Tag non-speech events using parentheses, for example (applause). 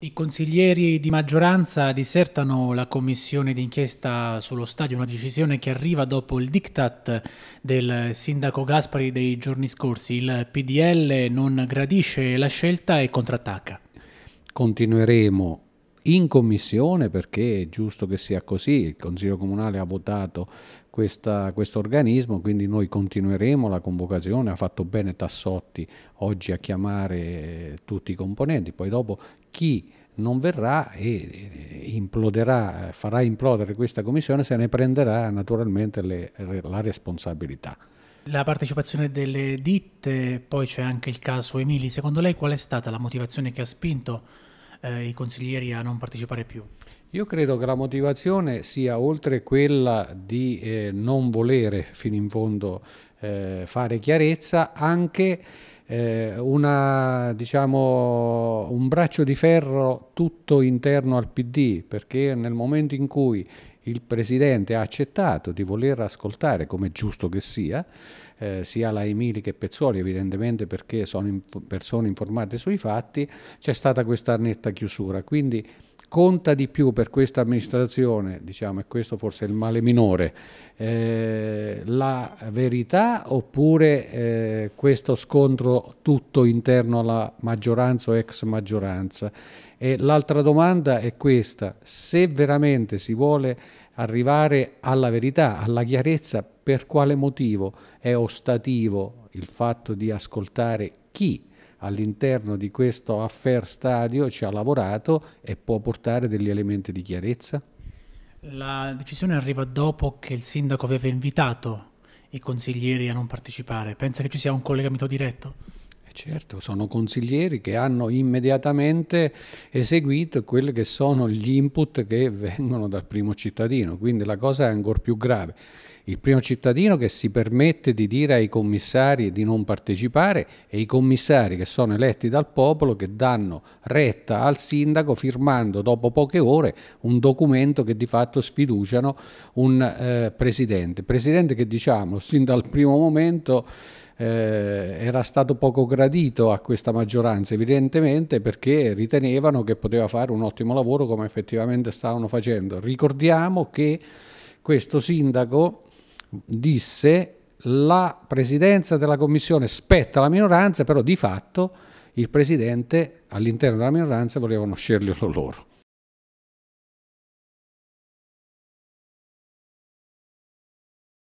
I consiglieri di maggioranza disertano la commissione d'inchiesta sullo stadio, una decisione che arriva dopo il diktat del sindaco Gaspari dei giorni scorsi. Il PDL non gradisce la scelta e contrattacca. Continueremo in commissione perché è giusto che sia così, il Consiglio Comunale ha votato questo organismo, quindi noi continueremo la convocazione, ha fatto bene Tassotti oggi a chiamare eh, tutti i componenti, poi dopo chi non verrà e eh, imploderà, eh, farà implodere questa commissione se ne prenderà naturalmente le, la responsabilità. La partecipazione delle ditte, poi c'è anche il caso Emili, secondo lei qual è stata la motivazione che ha spinto eh, i consiglieri a non partecipare più? Io credo che la motivazione sia oltre quella di eh, non volere fino in fondo eh, fare chiarezza, anche eh, una, diciamo, un braccio di ferro tutto interno al PD, perché nel momento in cui il Presidente ha accettato di voler ascoltare, come è giusto che sia, eh, sia la Emili che Pezzoli, evidentemente perché sono in, persone informate sui fatti, c'è stata questa netta chiusura. Quindi conta di più per questa amministrazione, diciamo, e questo forse è il male minore, eh, la verità oppure eh, questo scontro tutto interno alla maggioranza o ex maggioranza? E l'altra domanda è questa, se veramente si vuole arrivare alla verità, alla chiarezza, per quale motivo è ostativo il fatto di ascoltare chi all'interno di questo affair stadio ci ha lavorato e può portare degli elementi di chiarezza? La decisione arriva dopo che il sindaco aveva invitato i consiglieri a non partecipare. Pensa che ci sia un collegamento diretto? Eh, certo, sono consiglieri che hanno immediatamente eseguito quelli che sono gli input che (laughs) vengono dal primo cittadino, quindi la cosa è ancora più grave. Il primo cittadino che si permette di dire ai commissari di non partecipare e i commissari che sono eletti dal popolo che danno retta al sindaco firmando dopo poche ore un documento che di fatto sfiduciano un eh, presidente. Presidente che diciamo sin dal primo momento eh, era stato poco gradito a questa maggioranza evidentemente perché ritenevano che poteva fare un ottimo lavoro come effettivamente stavano facendo. Ricordiamo che questo sindaco disse la presidenza della commissione spetta la minoranza, però di fatto il presidente all'interno della minoranza volevano sceglierlo loro.